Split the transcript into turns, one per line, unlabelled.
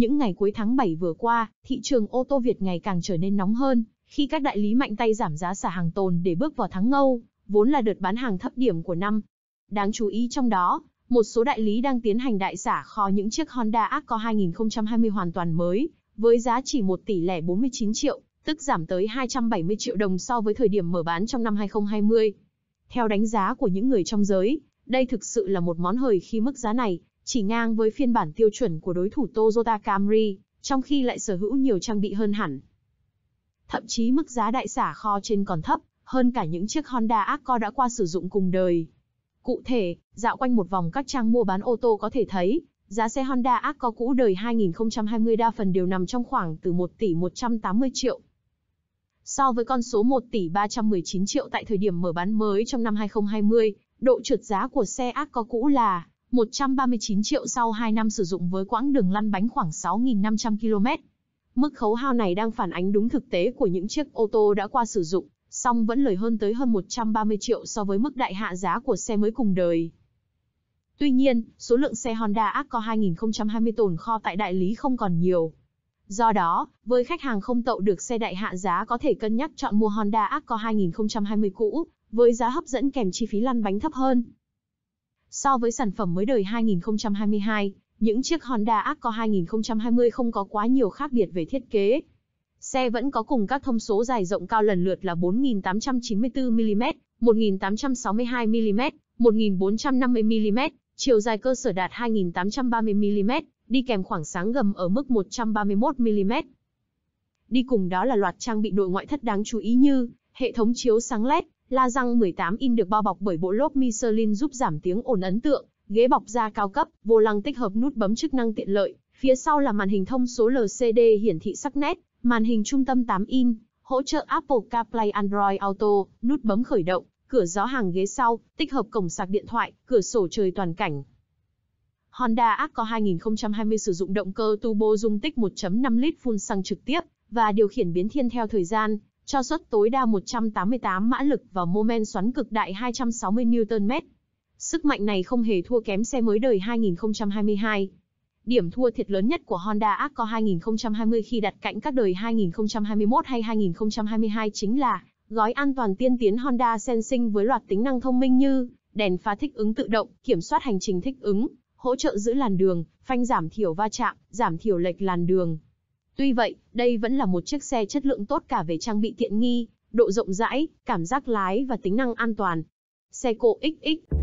Những ngày cuối tháng 7 vừa qua, thị trường ô tô Việt ngày càng trở nên nóng hơn, khi các đại lý mạnh tay giảm giá xả hàng tồn để bước vào tháng ngâu, vốn là đợt bán hàng thấp điểm của năm. Đáng chú ý trong đó, một số đại lý đang tiến hành đại xả kho những chiếc Honda Accord 2020 hoàn toàn mới, với giá chỉ 1 tỷ lẻ 49 triệu, tức giảm tới 270 triệu đồng so với thời điểm mở bán trong năm 2020. Theo đánh giá của những người trong giới, đây thực sự là một món hời khi mức giá này, chỉ ngang với phiên bản tiêu chuẩn của đối thủ Toyota Camry, trong khi lại sở hữu nhiều trang bị hơn hẳn. Thậm chí mức giá đại xả kho trên còn thấp, hơn cả những chiếc Honda Accord đã qua sử dụng cùng đời. Cụ thể, dạo quanh một vòng các trang mua bán ô tô có thể thấy, giá xe Honda Accord cũ đời 2020 đa phần đều nằm trong khoảng từ 1 tỷ 180 triệu. So với con số 1 tỷ 319 triệu tại thời điểm mở bán mới trong năm 2020, độ trượt giá của xe Accord cũ là 139 triệu sau 2 năm sử dụng với quãng đường lăn bánh khoảng 6.500 km. Mức khấu hao này đang phản ánh đúng thực tế của những chiếc ô tô đã qua sử dụng, song vẫn lời hơn tới hơn 130 triệu so với mức đại hạ giá của xe mới cùng đời. Tuy nhiên, số lượng xe Honda Accord 2020 tồn kho tại đại lý không còn nhiều. Do đó, với khách hàng không tậu được xe đại hạ giá có thể cân nhắc chọn mua Honda Accord 2020 cũ, với giá hấp dẫn kèm chi phí lăn bánh thấp hơn. So với sản phẩm mới đời 2022, những chiếc Honda Accord 2020 không có quá nhiều khác biệt về thiết kế. Xe vẫn có cùng các thông số dài rộng cao lần lượt là 4.894mm, 1.862mm, 1.450mm, chiều dài cơ sở đạt 2.830mm, đi kèm khoảng sáng gầm ở mức 131mm. Đi cùng đó là loạt trang bị nội ngoại thất đáng chú ý như hệ thống chiếu sáng LED, La răng 18 in được bao bọc bởi bộ lốp Michelin giúp giảm tiếng ồn ấn tượng, ghế bọc da cao cấp, vô lăng tích hợp nút bấm chức năng tiện lợi, phía sau là màn hình thông số LCD hiển thị sắc nét, màn hình trung tâm 8 in, hỗ trợ Apple CarPlay Android Auto, nút bấm khởi động, cửa gió hàng ghế sau, tích hợp cổng sạc điện thoại, cửa sổ trời toàn cảnh. Honda Accord 2020 sử dụng động cơ turbo dung tích 1.5 lít phun xăng trực tiếp và điều khiển biến thiên theo thời gian, cho suất tối đa 188 mã lực và mô men xoắn cực đại 260 Nm. Sức mạnh này không hề thua kém xe mới đời 2022. Điểm thua thiệt lớn nhất của Honda Accord 2020 khi đặt cạnh các đời 2021 hay 2022 chính là gói an toàn tiên tiến Honda Sensing với loạt tính năng thông minh như đèn pha thích ứng tự động, kiểm soát hành trình thích ứng, hỗ trợ giữ làn đường, phanh giảm thiểu va chạm, giảm thiểu lệch làn đường, Tuy vậy, đây vẫn là một chiếc xe chất lượng tốt cả về trang bị tiện nghi, độ rộng rãi, cảm giác lái và tính năng an toàn. Xe cộ XX